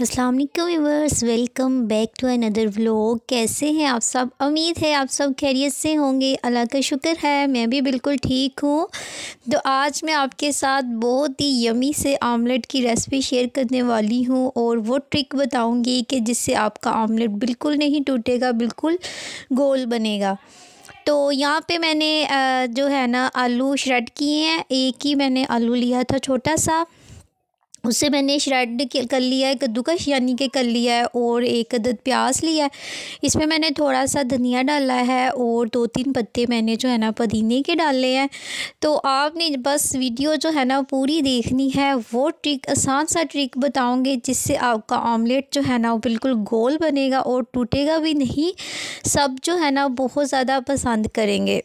अस्सलाम वालेकुम viewers welcome back to another vlog कैसे हैं आप सब उम्मीद है आप सब खैरियत से होंगे अल्लाह का शुक्र है मैं भी बिल्कुल ठीक हूँ तो आज मैं आपके साथ बहुत ही यमी से आमलेट की रेसिपी शेयर करने वाली हूँ और वो ट्रिक बताऊँगी कि जिससे आपका आमलेट बिल्कुल नहीं टूटेगा बिल्कुल गोल बनेगा तो यहाँ पे मैंने जो है ना आलू श्रेड किए हैं एक ही मैंने आलू लिया था छोटा सा उससे मैंने श्रेड कर लिया है कद्दूकश यानी कि कर लिया है और एक अदद प्याज लिया है इसमें मैंने थोड़ा सा धनिया डाला है और दो तीन पत्ते मैंने जो है ना पुदीने के डाले हैं तो आपने बस वीडियो जो है ना पूरी देखनी है वो ट्रिक आसान सा ट्रिक बताऊँगे जिससे आपका ऑमलेट जो है ना वो बिल्कुल गोल बनेगा और टूटेगा भी नहीं सब जो है ना बहुत ज़्यादा पसंद करेंगे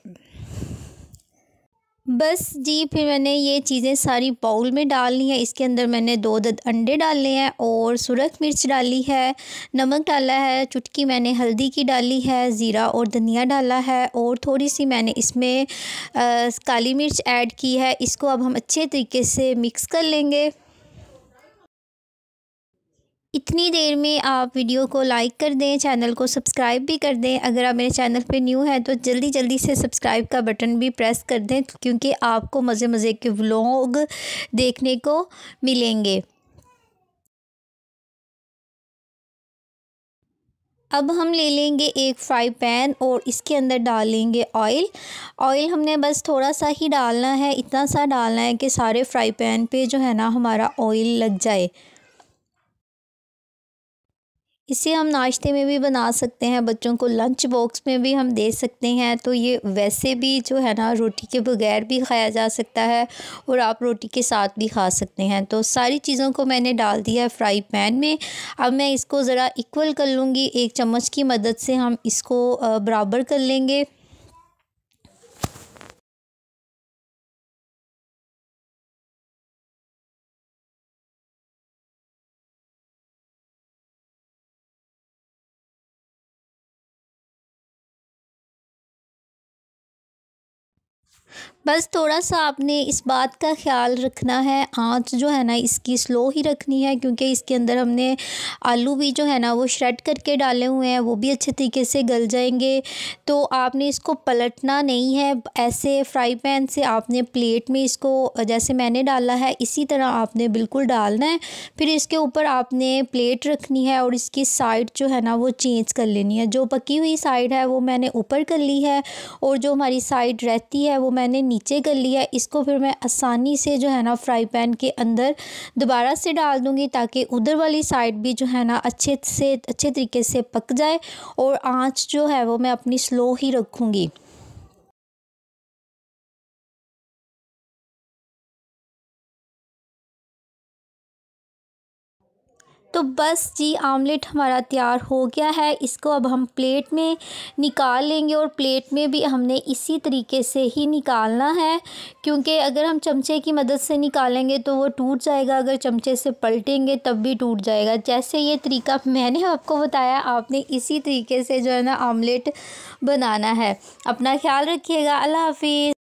बस जी फिर मैंने ये चीज़ें सारी बाउल में डालनी है इसके अंदर मैंने दो दद अंडे डाले हैं और सुरख मिर्च डाली है नमक डाला है चुटकी मैंने हल्दी की डाली है ज़ीरा और धनिया डाला है और थोड़ी सी मैंने इसमें आ, काली मिर्च ऐड की है इसको अब हम अच्छे तरीके से मिक्स कर लेंगे इतनी देर में आप वीडियो को लाइक कर दें चैनल को सब्सक्राइब भी कर दें अगर आप मेरे चैनल पे न्यू हैं तो जल्दी जल्दी से सब्सक्राइब का बटन भी प्रेस कर दें क्योंकि आपको मज़े मज़े के व्लॉग देखने को मिलेंगे अब हम ले लेंगे एक फ्राई पैन और इसके अंदर डाल लेंगे ऑयल ऑयल हमने बस थोड़ा सा ही डालना है इतना सा डालना है कि सारे फ्राई पैन पे जो है ना हमारा ऑयल लग जाए इसे हम नाश्ते में भी बना सकते हैं बच्चों को लंच बॉक्स में भी हम दे सकते हैं तो ये वैसे भी जो है ना रोटी के बगैर भी खाया जा सकता है और आप रोटी के साथ भी खा सकते हैं तो सारी चीज़ों को मैंने डाल दिया है फ्राई पैन में अब मैं इसको ज़रा इक्वल कर लूँगी एक चम्मच की मदद से हम इसको बराबर कर लेंगे बस थोड़ा सा आपने इस बात का ख्याल रखना है आँच जो है ना इसकी स्लो ही रखनी है क्योंकि इसके अंदर हमने आलू भी जो है ना वो श्रेड करके डाले हुए हैं वो भी अच्छे तरीके से गल जाएंगे तो आपने इसको पलटना नहीं है ऐसे फ्राई पैन से आपने प्लेट में इसको जैसे मैंने डाला है इसी तरह आपने बिल्कुल डालना है फिर इसके ऊपर आपने प्लेट रखनी है और इसकी साइड जो है ना वो चेंज कर लेनी है जो पकी हुई साइड है वो मैंने ऊपर कर ली है और जो हमारी साइड रहती है वो मैंने नीचे कर लिया इसको फिर मैं आसानी से जो है ना फ्राई पैन के अंदर दोबारा से डाल दूँगी ताकि उधर वाली साइड भी जो है ना अच्छे से अच्छे तरीके से पक जाए और आँच जो है वो मैं अपनी स्लो ही रखूँगी तो बस जी आमलेट हमारा तैयार हो गया है इसको अब हम प्लेट में निकाल लेंगे और प्लेट में भी हमने इसी तरीके से ही निकालना है क्योंकि अगर हम चमचे की मदद से निकालेंगे तो वो टूट जाएगा अगर चमचे से पलटेंगे तब भी टूट जाएगा जैसे ये तरीका मैंने आपको बताया आपने इसी तरीके से जो है ना आमलेट बनाना है अपना ख्याल रखिएगा अल्लाह हाफिज़